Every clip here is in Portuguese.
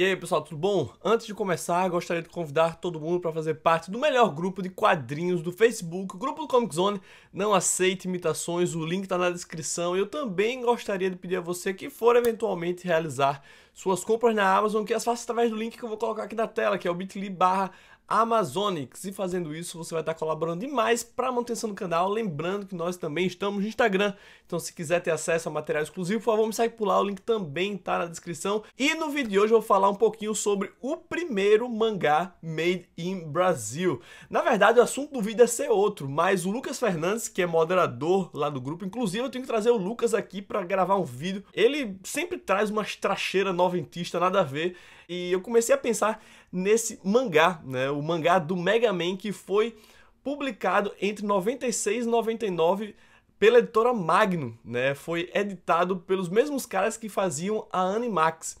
E aí, pessoal, tudo bom? Antes de começar, gostaria de convidar todo mundo para fazer parte do melhor grupo de quadrinhos do Facebook, o grupo do Comic Zone. Não aceite imitações, o link está na descrição. Eu também gostaria de pedir a você que for eventualmente realizar suas compras na Amazon, que as faça através do link que eu vou colocar aqui na tela, que é o bit.ly barra Amazonics. E fazendo isso, você vai estar colaborando demais para a manutenção do canal. Lembrando que nós também estamos no Instagram. Então, se quiser ter acesso a material exclusivo, por favor, me segue por lá. O link também está na descrição. E no vídeo de hoje eu vou falar um pouquinho sobre o primeiro mangá made in Brasil. Na verdade, o assunto do vídeo é ser outro, mas o Lucas Fernandes, que é moderador lá do grupo, inclusive eu tenho que trazer o Lucas aqui para gravar um vídeo. Ele sempre traz uma tracheiras noventista, nada a ver. E eu comecei a pensar nesse mangá, né? O mangá do Mega Man que foi publicado entre 96 e 99 pela editora Magnum, né? Foi editado pelos mesmos caras que faziam a Animax.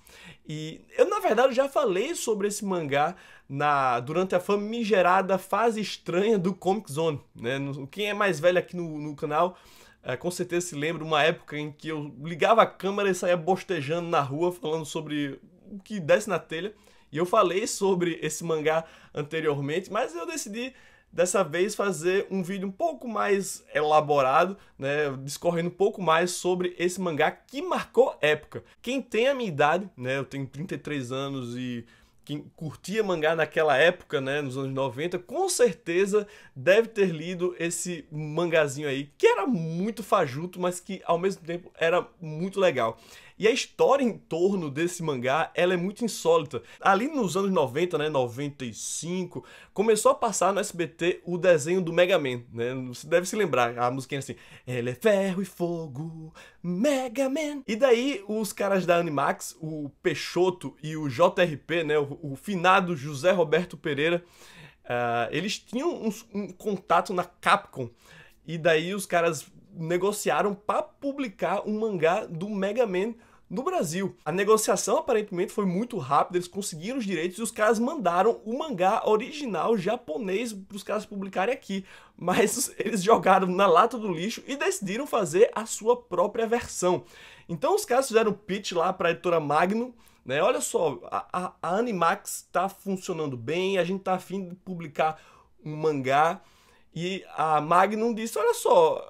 E eu na verdade já falei sobre esse mangá na durante a famigerada fase estranha do Comic Zone, né? Quem é mais velho aqui no, no canal é, com certeza se lembra uma época em que eu ligava a câmera e saía bostejando na rua falando sobre o que desse na telha. E eu falei sobre esse mangá anteriormente, mas eu decidi dessa vez fazer um vídeo um pouco mais elaborado, né, discorrendo um pouco mais sobre esse mangá que marcou época. Quem tem a minha idade, né, eu tenho 33 anos e quem curtia mangá naquela época, né, nos anos 90, com certeza deve ter lido esse mangazinho aí, que era muito fajuto, mas que ao mesmo tempo era muito legal. E a história em torno desse mangá, ela é muito insólita. Ali nos anos 90, né, 95, começou a passar no SBT o desenho do Mega Man, né? Você deve se lembrar, a musiquinha assim, ele é ferro e fogo, Mega Man. E daí os caras da Animax, o Peixoto e o JRP, né, o, o finado José Roberto Pereira, uh, eles tinham um, um contato na Capcom. E daí os caras negociaram para publicar um mangá do Mega Man no Brasil. A negociação aparentemente foi muito rápida, eles conseguiram os direitos e os caras mandaram o mangá original japonês para os caras publicarem aqui. Mas eles jogaram na lata do lixo e decidiram fazer a sua própria versão. Então os caras fizeram pitch lá para a editora Magnum né? Olha só, a, a, a Animax está funcionando bem, a gente está afim de publicar um mangá. E a Magnum disse: Olha só,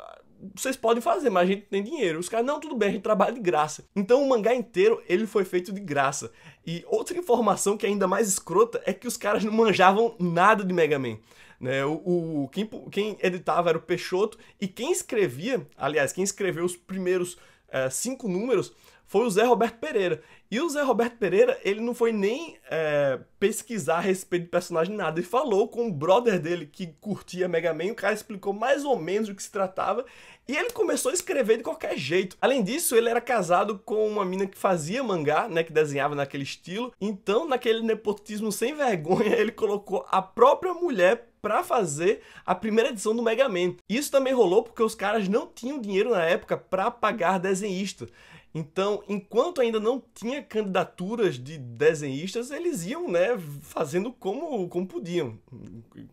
vocês podem fazer, mas a gente tem dinheiro. Os caras, não, tudo bem, a gente trabalha de graça. Então o mangá inteiro, ele foi feito de graça. E outra informação que é ainda mais escrota é que os caras não manjavam nada de Mega Man. Né? O, o quem, quem editava era o Peixoto, e quem escrevia, aliás, quem escreveu os primeiros é, cinco números foi o Zé Roberto Pereira. E o Zé Roberto Pereira, ele não foi nem é, pesquisar a respeito do personagem nada. Ele falou com o brother dele que curtia Mega Man, o cara explicou mais ou menos do que se tratava, e ele começou a escrever de qualquer jeito. Além disso, ele era casado com uma mina que fazia mangá, né, que desenhava naquele estilo. Então, naquele nepotismo sem vergonha, ele colocou a própria mulher para fazer a primeira edição do Mega Man. Isso também rolou porque os caras não tinham dinheiro na época para pagar desenhista. Então, enquanto ainda não tinha candidaturas de desenhistas, eles iam, né, fazendo como, como podiam,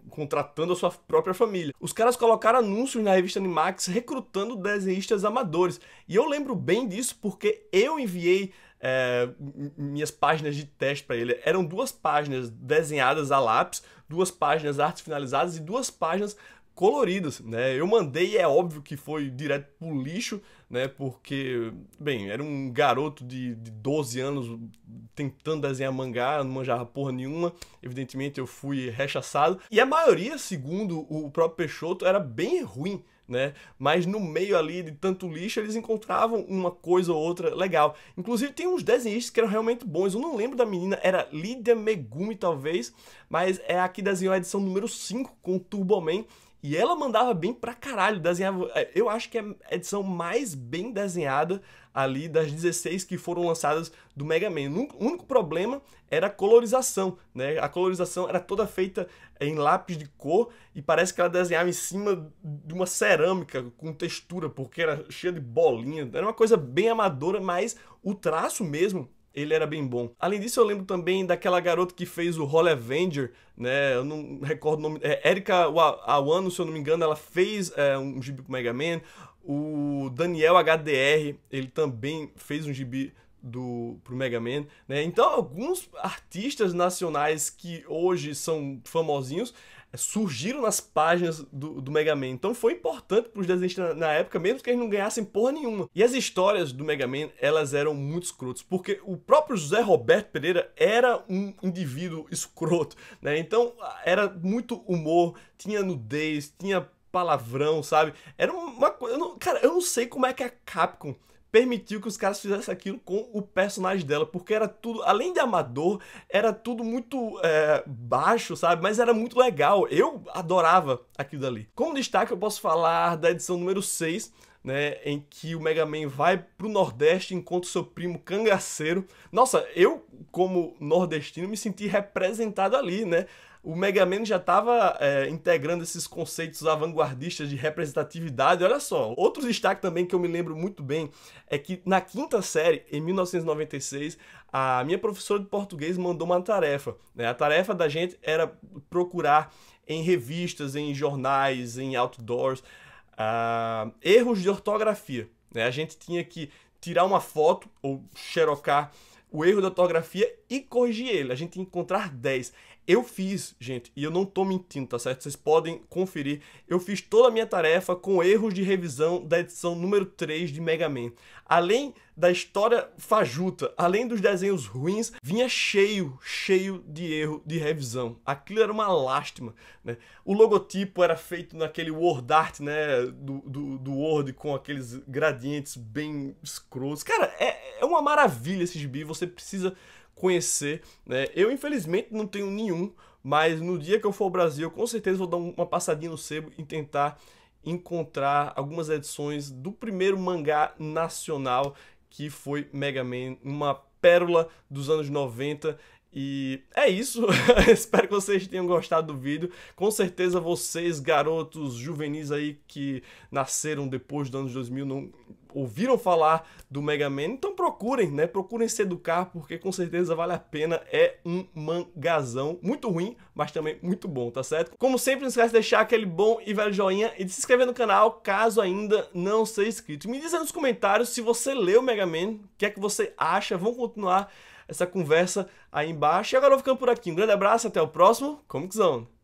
contratando a sua própria família. Os caras colocaram anúncios na revista Animax recrutando desenhistas amadores. E eu lembro bem disso porque eu enviei é, minhas páginas de teste para ele. Eram duas páginas desenhadas a lápis, duas páginas artes finalizadas e duas páginas coloridas, né? Eu mandei, é óbvio que foi direto pro lixo, né? Porque, bem, era um garoto de, de 12 anos tentando desenhar mangá, não manjava porra nenhuma. Evidentemente eu fui rechaçado. E a maioria, segundo o próprio Peixoto, era bem ruim né? Mas no meio ali de tanto lixo, eles encontravam uma coisa ou outra legal. Inclusive, tem uns desenhistas que eram realmente bons. Eu não lembro da menina, era Lídia Megumi, talvez, mas é aqui desenhou a edição número 5 com o Turboman e ela mandava bem pra caralho, desenhava. É, eu acho que é a edição mais bem desenhada ali das 16 que foram lançadas do Mega Man. O único problema era a colorização, né? A colorização era toda feita em lápis de cor e parece que ela desenhava em cima de uma cerâmica com textura, porque era cheia de bolinha. Era uma coisa bem amadora, mas o traço mesmo ele era bem bom. Além disso, eu lembro também daquela garota que fez o Holly Avenger, né? Eu não recordo o nome. É, Erika Awano, se eu não me engano, ela fez é, um gibi pro Mega Man. O Daniel HDR, ele também fez um gibi do pro Mega Man, né? Então alguns artistas nacionais que hoje são famosinhos surgiram nas páginas do, do Mega Man. Então foi importante para os desenhistas na, na, época, mesmo que eles não ganhassem porra nenhuma. E as histórias do Mega Man, elas eram muito escrotas, porque o próprio José Roberto Pereira era um indivíduo escroto, né? Então era muito humor, tinha nudez, tinha palavrão, sabe? Era uma coisa... cara, eu não sei como é que a Capcom permitiu que os caras fizessem aquilo com o personagem dela, porque era tudo, além de amador, era tudo muito é, baixo, sabe? Mas era muito legal. Eu adorava aquilo dali. Como destaque, eu posso falar da edição número 6. Né, em que o Mega Man vai pro Nordeste e encontra seu primo cangaceiro. Nossa, eu, como nordestino, me senti representado ali, né? o Mega Man já estava é, integrando esses conceitos avanguardistas de representatividade. Olha só, outro destaque também que eu me lembro muito bem é que na quinta série, em 1996, a minha professora de português mandou uma tarefa. Né? A tarefa da gente era procurar em revistas, em jornais, em outdoors, uh, erros de ortografia. Né? A gente tinha que tirar uma foto ou xerocar o erro da ortografia e corrigir ele. A gente encontrar 10. Eu fiz, gente, e eu não tô mentindo, tá certo? Vocês podem conferir. Eu fiz toda a minha tarefa com erros de revisão da edição número 3 de Mega Man. Além da história fajuta, além dos desenhos ruins, vinha cheio, cheio de erro de revisão. Aquilo era uma lástima, né? O logotipo era feito naquele word art, né, do, do, do Word com aqueles gradientes bem escrotos. Cara, é, é uma maravilha esse gibi, você precisa conhecer. Né? Eu, infelizmente, não tenho nenhum, mas no dia que eu for ao Brasil, com certeza vou dar uma passadinha no sebo e tentar encontrar algumas edições do primeiro mangá nacional que foi Mega Man, uma pérola dos anos 90. E é isso. Espero que vocês tenham gostado do vídeo. Com certeza vocês, garotos juvenis aí que nasceram depois do ano 2000, não ouviram falar do Mega Man. Então procurem, né? Procurem se educar, porque com certeza vale a pena. É um mangazão muito ruim, mas também muito bom, tá certo? Como sempre, não esquece de deixar aquele bom e velho joinha e de se inscrever no canal, caso ainda não seja inscrito. Me diz nos comentários se você leu Mega Man, o que é que você acha. Vamos continuar essa conversa aí embaixo. E agora eu vou ficando por aqui. Um grande abraço, até o próximo Comic Zone.